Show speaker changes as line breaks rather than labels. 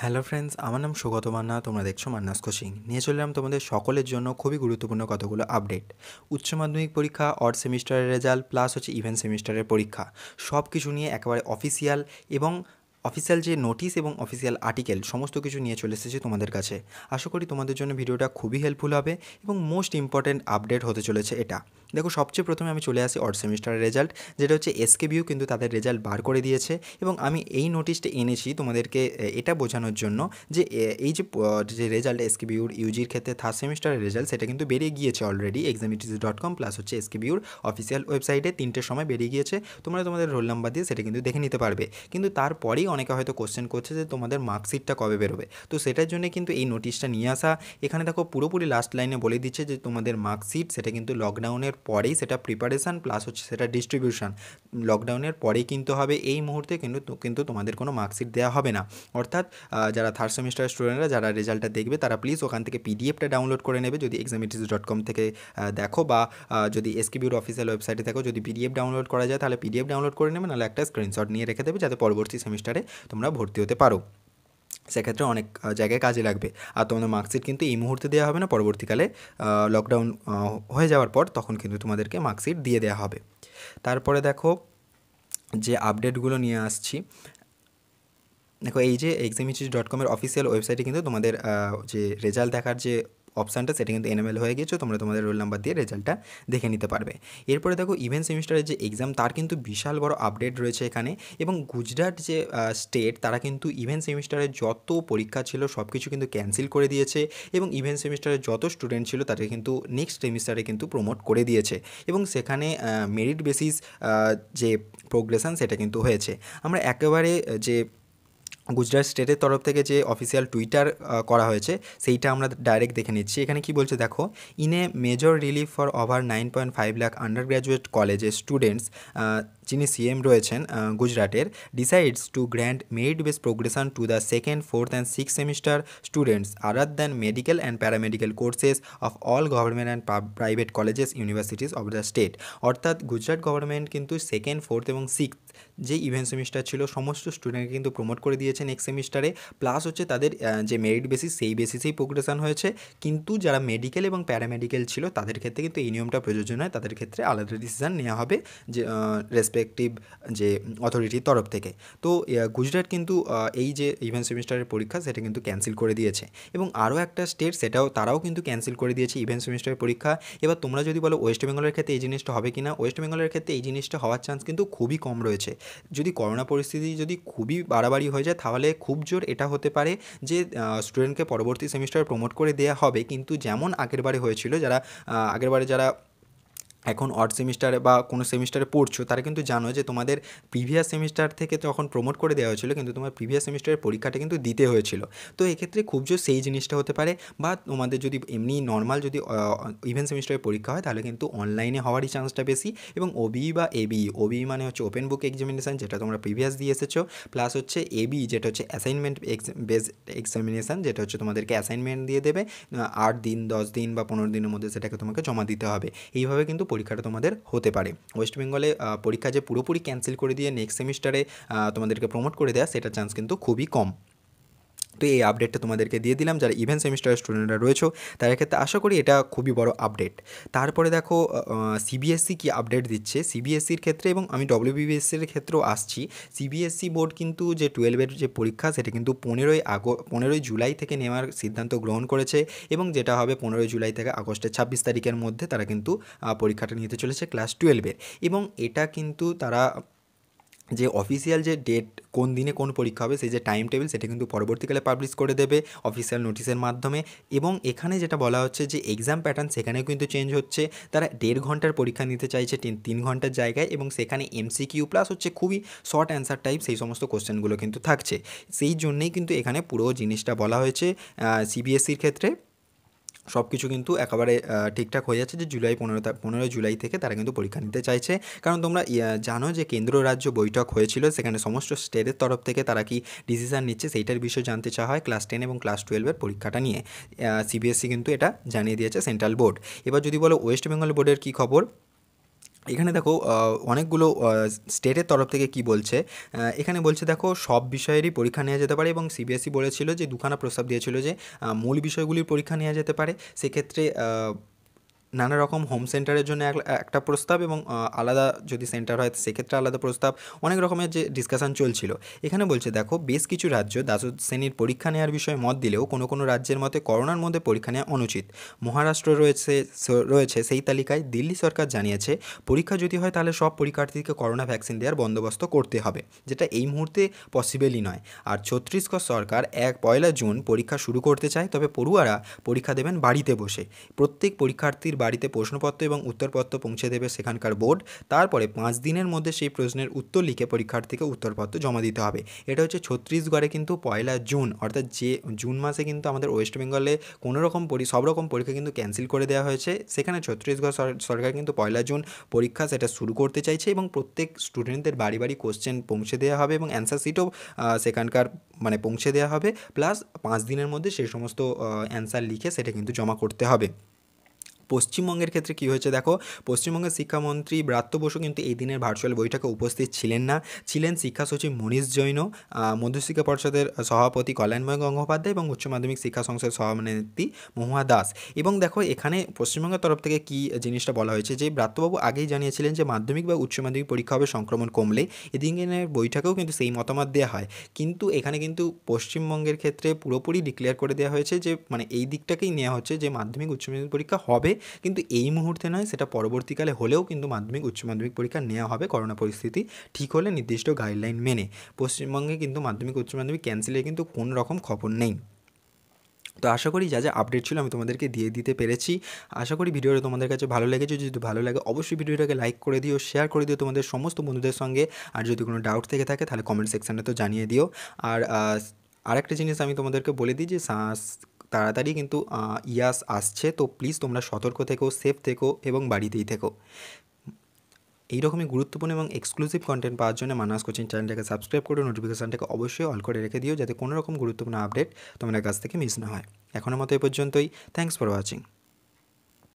hello friends আমার নাম সুগত মান্না তোমরা দেখছো মান্নাস কোচিং নিয়ে চললাম তোমাদের সকলের জন্য খুবই গুরুত্বপূর্ণ কতগুলো আপডেট উচ্চ মাধ্যমিক পরীক্ষা অর্ড সেমিস্টারের রেজাল্ট প্লাস হচ্ছে ইভেন্ট সেমিস্টারের পরীক্ষা সব কিছু নিয়ে একেবারে অফিসিয়াল এবং অফিসিয়াল যে নোটিশ এবং অফিসিয়াল আর্টিকেল সমস্ত কিছু নিয়ে চলে এসেছে তোমাদের কাছে আশা করি তোমাদের জন্য ভিডিওটা খুবই হেল্পফুল হবে এবং মোস্ট ইম্পর্ট্যান্ট আপডেট হতে চলেছে এটা দেখো সবচেয়ে প্রথমে আমি চলে আসি অর্ড সেমিস্টারের রেজাল্ট যেটা হচ্ছে এসকেবিউ কিন্তু তাদের রেজাল্ট বার করে দিয়েছে এবং আমি এই নোটিশটা এনেছি তোমাদেরকে এটা বোঝানোর জন্য যে এই যে যে রেজাল্ট এসকেবিউর ইউজির ক্ষেত্রে থার্ড সেমিস্টারের রেজাল্ট সেটা কিন্তু বেড়ে গিয়েছে অলরেডি এক্সামিটিস ডট কম প্লাস হচ্ছে বিউর অফিসিয়াল ওয়েবসাইটে তিনটের সময় বেরিয়ে গিয়েছে তোমরা তোমাদের রোল নাম্বার দিয়ে সেটা কিন্তু দেখে নিতে পারবে কিন্তু তারপরেই অনেকে হয়তো কোশ্চেন করছে যে তোমাদের মার্কশিটটা কবে বেরোবে তো সেটার জন্য কিন্তু এই নোটিশটা নিয়ে আসা এখানে দেখো পুরোপুরি লাস্ট লাইনে বলে দিচ্ছে যে তোমাদের মার্কশিট সেটা কিন্তু লকডাউনের পরেই সেটা প্রিপারেশান প্লাস হচ্ছে সেটা ডিস্ট্রিবিউশন লকডাউনের পরেই কিন্তু হবে এই মুহূর্তে কিন্তু কিন্তু তোমাদের কোনো মার্কশিট দেওয়া হবে না অর্থাৎ যারা থার্ড সেমিস্টার স্টুডেন্টরা যারা রেজাল্টটা দেখবে তারা প্লিজ ওখান থেকে পিডিএফটা ডাউনলোড করে নেবে যদি এক্সামিটিস ডট কম থেকে দেখো বা যদি এসকিবিউর অফিসিয়াল ওয়েবসাইটে দেখো যদি পিডিএফ ডাউনলোড করা যায় তাহলে পিডিএফ ডাউনলোড করে নেবে নাহলে একটা স্ক্রিনশট নিয়ে রেখে দেবে যাতে পরবর্তী সেমিস্টারে তোমরা ভর্তি হতে পারো সেক্ষেত্রে অনেক জায়গায় কাজে লাগবে আর তোমাদের মার্কশিট কিন্তু এই মুহূর্তে দেওয়া হবে না পরবর্তীকালে লকডাউন হয়ে যাওয়ার পর তখন কিন্তু তোমাদেরকে মার্কশিট দিয়ে দেওয়া হবে তারপরে দেখো যে আপডেটগুলো নিয়ে আসছি দেখো এই যে এক্সামিচিস ডট কমের অফিসিয়াল ওয়েবসাইটে কিন্তু তোমাদের যে রেজাল্ট দেখার যে অপশানটা সেটা কিন্তু এনএমএল হয়ে গিয়েছো তোমরা তোমাদের রোল নাম্বার দিয়ে রেজাল্টটা দেখে নিতে পারবে এরপরে দেখো ইভেন্ট সেমিস্টারের যে এক্সাম তার কিন্তু বিশাল বড় আপডেট রয়েছে এখানে এবং গুজরাট যে স্টেট তারা কিন্তু ইভেন্ট সেমিস্টারের যত পরীক্ষা ছিল সব কিছু কিন্তু ক্যান্সেল করে দিয়েছে এবং ইভেন্ট সেমিস্টারের যত স্টুডেন্ট ছিল তাদের কিন্তু নেক্সট সেমিস্টারে কিন্তু প্রমোট করে দিয়েছে এবং সেখানে মেরিট বেসিস যে প্রোগ্রেশন সেটা কিন্তু হয়েছে আমরা একেবারে যে গুজরাট স্টেটের তরফ থেকে যে অফিসিয়াল টুইটার করা হয়েছে সেইটা আমরা ডাইরেক্ট দেখে নিচ্ছি এখানে কি বলছে দেখো in a major relief for over nine point five lakh undergraduate কলেজে স্টুডেন্টস যিনি সিএম রয়েছেন গুজরাটের decides to grant merit base progression to the second fourth and six semester students other than medical and paramedical courses of all government and private colleges universities of the state অর্থাৎ Gujarat government কিন্তু second fourth এবং six যে event semester ছিল সমস্ত স্টুডেন্টকে কিন্তু promote করে দিয়েছে নেক্সট সেমিস্টারে প্লাস হচ্ছে তাদের যে মেরিট বেসিস সেই বেসিসেই প্রোগ্রেশন হয়েছে কিন্তু যারা মেডিকেল এবং প্যারামেডিকেল ছিল তাদের ক্ষেত্রে কিন্তু এই নিয়মটা প্রযোজ্য নয় তাদের ক্ষেত্রে আলাদা ডিসিশান নেওয়া হবে যে রেসপেক্টিভ যে অথরিটির তরফ থেকে তো গুজরাট কিন্তু এই যে ইভেন্ট সেমিস্টারের পরীক্ষা সেটা কিন্তু ক্যান্সেল করে দিয়েছে এবং আরও একটা স্টেট সেটাও তারাও কিন্তু ক্যান্সেল করে দিয়েছে ইভেন্ট সেমিস্টারের পরীক্ষা এবার তোমরা যদি বলো ওয়েস্ট বেঙ্গলের ক্ষেত্রে এই জিনিসটা হবে কি না ওয়েস্ট বেঙ্গলের ক্ষেত্রে এই জিনিসটা হওয়ার চান্স কিন্তু খুবই কম রয়েছে যদি করোনা পরিস্থিতি যদি খুবই বাড়াবাড়ি হয়ে যায় তাহলে খুব জোর এটা হতে পারে যে স্টুডেন্টকে পরবর্তী সেমিস্টার প্রমোট করে দেওয়া হবে কিন্তু যেমন আগেরবারে হয়েছিল যারা আগেরবারে যারা এখন অর্ড সেমিস্টারে বা কোনো সেমিস্টারে পড়ছো তারা কিন্তু জানো যে তোমাদের প্রিভিয়াস সেমিস্টার থেকে তখন প্রমোট করে দেওয়া হয়েছিল কিন্তু তোমার প্রিভিয়াস সেমিস্টারের পরীক্ষাটা কিন্তু দিতে হয়েছিল তো এক্ষেত্রে খুব জোর সেই জিনিসটা হতে পারে বা তোমাদের যদি এমনি নর্মাল যদি ইভেন সেমিস্টারের পরীক্ষা হয় তাহলে কিন্তু অনলাইনে হওয়ারই চান্সটা বেশি এবং ওবিই বা এবি ওবি মানে হচ্ছে ওপেন বুক এক্সামিনেশান যেটা তোমরা প্রিভিয়াস দিয়ে এসেছো প্লাস হচ্ছে এবি যেটা হচ্ছে অ্যাসাইনমেন্ট বেস এক্সামিনেশান যেটা হচ্ছে তোমাদেরকে অ্যাসাইনমেন্ট দিয়ে দেবে আট দিন দশ দিন বা পনেরো দিনের মধ্যে সেটাকে তোমাকে জমা দিতে হবে এইভাবে কিন্তু পরীক্ষাটা তোমাদের হতে পারে ওয়েস্ট বেঙ্গলে পরীক্ষা যে পুরোপুরি ক্যান্সেল করে দিয়ে নেক্সট সেমিস্টারে তোমাদেরকে প্রমোট করে দেওয়া সেটা চান্স কিন্তু খুবই কম তো এই আপডেটটা তোমাদেরকে দিয়ে দিলাম যারা ইভেন্ট সেমিস্টার স্টুডেন্টরা রয়েছে তাদের ক্ষেত্রে আশা করি এটা খুবই বড় আপডেট তারপরে দেখো সিবিএসসি e কি আপডেট দিচ্ছে সিবিএসসির e ক্ষেত্রে এবং আমি ডব্লিউবিএসসির e ক্ষেত্রেও আসছি সিবিএসসি বোর্ড কিন্তু যে টুয়েলভের যে পরীক্ষা সেটা কিন্তু পনেরোই আগ পনেরোই জুলাই থেকে নেওয়ার সিদ্ধান্ত গ্রহণ করেছে এবং যেটা হবে পনেরোই জুলাই থেকে আগস্টের ছাব্বিশ তারিখের মধ্যে তারা কিন্তু পরীক্ষাটা নিতে চলেছে ক্লাস টুয়েলভের এবং এটা কিন্তু তারা যে অফিসিয়াল যে ডেট কোন দিনে কোন পরীক্ষা হবে সেই যে টাইম টেবিল সেটা কিন্তু পরবর্তীকালে পাবলিশ করে দেবে অফিসিয়াল নোটিশের মাধ্যমে এবং এখানে যেটা বলা হচ্ছে যে এক্সাম প্যাটার্ন সেখানে কিন্তু চেঞ্জ হচ্ছে তারা দেড় ঘন্টার পরীক্ষা নিতে চাইছে তিন তিন ঘন্টার জায়গায় এবং সেখানে এমসিকিউ প্লাস হচ্ছে খুবই শর্ট অ্যান্সার টাইপ সেই সমস্ত কোশ্চেনগুলো কিন্তু থাকছে সেই জন্যেই কিন্তু এখানে পুরো জিনিসটা বলা হয়েছে সিবিএসসির e ক্ষেত্রে সব কিছু কিন্তু একেবারে ঠিকঠাক হয়ে যাচ্ছে যে জুলাই পনেরো পনেরোই জুলাই থেকে তারা কিন্তু পরীক্ষা নিতে চাইছে কারণ তোমরা জানো যে কেন্দ্র রাজ্য বৈঠক হয়েছিল সেখানে সমস্ত স্টেটের তরফ থেকে তারা কি ডিসিশান নিচ্ছে সেইটার বিষয়ে জানতে চাওয়া হয় ক্লাস টেন এবং ক্লাস টুয়েলভের পরীক্ষাটা নিয়ে সিবিএসসি কিন্তু এটা জানিয়ে দিয়েছে সেন্ট্রাল বোর্ড এবার যদি বলো ওয়েস্ট বেঙ্গল বোর্ডের কী খবর এখানে দেখো অনেকগুলো স্টেটের তরফ থেকে কি বলছে এখানে বলছে দেখো সব বিষয়েরই পরীক্ষা নেওয়া যেতে পারে এবং সিবিএসই বলেছিল যে দুখানা প্রস্তাব দিয়েছিল যে মূল বিষয়গুলির পরীক্ষা নেওয়া যেতে পারে সেক্ষেত্রে নানা রকম হোম সেন্টারের জন্য একটা প্রস্তাব এবং আলাদা যদি সেন্টার হয় সেক্ষেত্রে আলাদা প্রস্তাব অনেক রকমের যে ডিসকাশন চলছিল এখানে বলছে দেখো বেশ কিছু রাজ্য দ্বাদশ শ্রেণীর পরীক্ষা নেওয়ার বিষয়ে মত দিলেও কোনো কোনো রাজ্যের মতে করোনার মধ্যে পরীক্ষা নেওয়া অনুচিত মহারাষ্ট্র রয়েছে রয়েছে সেই তালিকায় দিল্লি সরকার জানিয়েছে পরীক্ষা যদি হয় তাহলে সব পরীক্ষার্থীকে করোনা ভ্যাকসিন দেওয়ার বন্দোবস্ত করতে হবে যেটা এই মুহূর্তে পসিবেলই নয় আর ছত্তিশগড় সরকার এক পয়লা জুন পরীক্ষা শুরু করতে চায় তবে পড়ুয়ারা পরীক্ষা দেবেন বাড়িতে বসে প্রত্যেক পরীক্ষার্থীর বাড়িতে প্রশ্নপত্র এবং উত্তরপত্র পৌঁছে দেবে সেখানকার বোর্ড তারপরে পাঁচ দিনের মধ্যে সেই প্রশ্নের উত্তর লিখে পরীক্ষার্থীকে উত্তরপত্র জমা দিতে হবে এটা হচ্ছে ছত্তিশগড়ে কিন্তু পয়লা জুন অর্থাৎ যে জুন মাসে কিন্তু আমাদের ওয়েস্ট বেঙ্গলে কোনো রকম পরি সব রকম পরীক্ষা কিন্তু ক্যান্সেল করে দেওয়া হয়েছে সেখানে ছত্তিশগড় সরকার কিন্তু পয়লা জুন পরীক্ষা সেটা শুরু করতে চাইছে এবং প্রত্যেক স্টুডেন্টদের বাড়ি বাড়ি কোশ্চেন পৌঁছে দেওয়া হবে এবং অ্যান্সার সিটও সেখানকার মানে পৌঁছে দেওয়া হবে প্লাস পাঁচ দিনের মধ্যে সেই সমস্ত অ্যান্সার লিখে সেটা কিন্তু জমা করতে হবে পশ্চিমবঙ্গের ক্ষেত্রে কি হয়েছে দেখো পশ্চিমবঙ্গের শিক্ষামন্ত্রী ব্রাত্য বসু কিন্তু এই দিনের ভার্চুয়াল বৈঠকে উপস্থিত ছিলেন না ছিলেন শিক্ষা সচিব মনীষ জৈন মধ্যশিক্ষা পর্ষদের সভাপতি কল্যাণময় গঙ্গোপাধ্যায় এবং উচ্চ মাধ্যমিক শিক্ষা সংসদ সভানেত্রী মহুয়া দাস এবং দেখো এখানে পশ্চিমবঙ্গের তরফ থেকে কি জিনিসটা বলা হয়েছে যে ব্রাত্যবাবু আগেই জানিয়েছিলেন যে মাধ্যমিক বা উচ্চ মাধ্যমিক পরীক্ষা হবে সংক্রমণ কমলে এদিনের বৈঠকেও কিন্তু সেই মতামত দেওয়া হয় কিন্তু এখানে কিন্তু পশ্চিমবঙ্গের ক্ষেত্রে পুরোপুরি ডিক্লেয়ার করে দেওয়া হয়েছে যে মানে এই দিকটাকেই নেওয়া হচ্ছে যে মাধ্যমিক উচ্চ মাধ্যমিক পরীক্ষা হবে কিন্তু এই মুহূর্তে নয় সেটা পরবর্তীকালে হলেও কিন্তু মাধ্যমিক উচ্চ মাধ্যমিক পরীক্ষা নেওয়া হবে করোনা পরিস্থিতি ঠিক হলে নির্দিষ্ট গাইডলাইন মেনে পশ্চিমবঙ্গে কিন্তু মাধ্যমিক উচ্চ মাধ্যমিক ক্যান্সেলের কিন্তু কোনো রকম খবর নেই তো আশা করি যা যা আপডেট ছিল আমি তোমাদেরকে দিয়ে দিতে পেরেছি আশা করি ভিডিওটা তোমাদের কাছে ভালো লেগেছে যদি ভালো লাগে অবশ্যই ভিডিওটাকে লাইক করে দিও শেয়ার করে দিও তোমাদের সমস্ত বন্ধুদের সঙ্গে আর যদি কোনো ডাউট থেকে থাকে তাহলে কমেন্ট সেকশানে তো জানিয়ে দিও আর আরেকটা জিনিস আমি তোমাদেরকে বলে দিই যে তাড়াতাড়ি কিন্তু ইয়াস আসছে তো প্লিজ তোমরা সতর্ক থেকো সেফ থেকো এবং বাড়িতেই থেকো এই রকমই গুরুত্বপূর্ণ এবং এক্সক্লুসিভ কন্টেন্ট পাওয়ার জন্য মানাস কোচিং চ্যানেলটাকে সাবস্ক্রাইব করে নোটিফিকেশানটাকে অবশ্যই অল করে রেখে দিও যাতে কোনো রকম গুরুত্বপূর্ণ আপডেট তোমাদের কাছ থেকে মিস না হয় এখনও মতো এ পর্যন্তই থ্যাংকস ফর ওয়াচিং